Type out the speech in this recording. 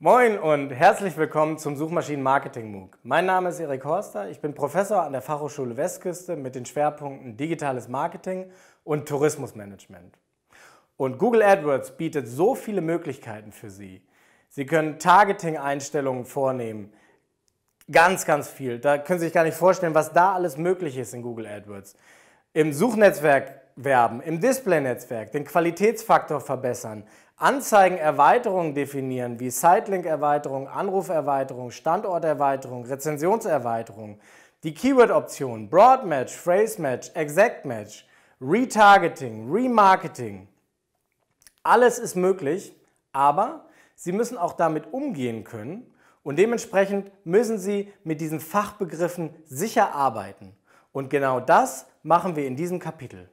Moin und herzlich willkommen zum Suchmaschinen Marketing MOOC. Mein Name ist Erik Horster, ich bin Professor an der Fachhochschule Westküste mit den Schwerpunkten Digitales Marketing und Tourismusmanagement. Und Google AdWords bietet so viele Möglichkeiten für Sie. Sie können Targeting-Einstellungen vornehmen, ganz, ganz viel. Da können Sie sich gar nicht vorstellen, was da alles möglich ist in Google AdWords. Im Suchnetzwerk Werben, im Display-Netzwerk, den Qualitätsfaktor verbessern, Anzeigenerweiterungen definieren, wie sitelink erweiterung Anruferweiterung, Standorterweiterung, Rezensionserweiterung, die Keyword-Optionen, Broadmatch, Phrase-Match, Exact-Match, Retargeting, Remarketing. Alles ist möglich, aber Sie müssen auch damit umgehen können und dementsprechend müssen Sie mit diesen Fachbegriffen sicher arbeiten. Und genau das machen wir in diesem Kapitel.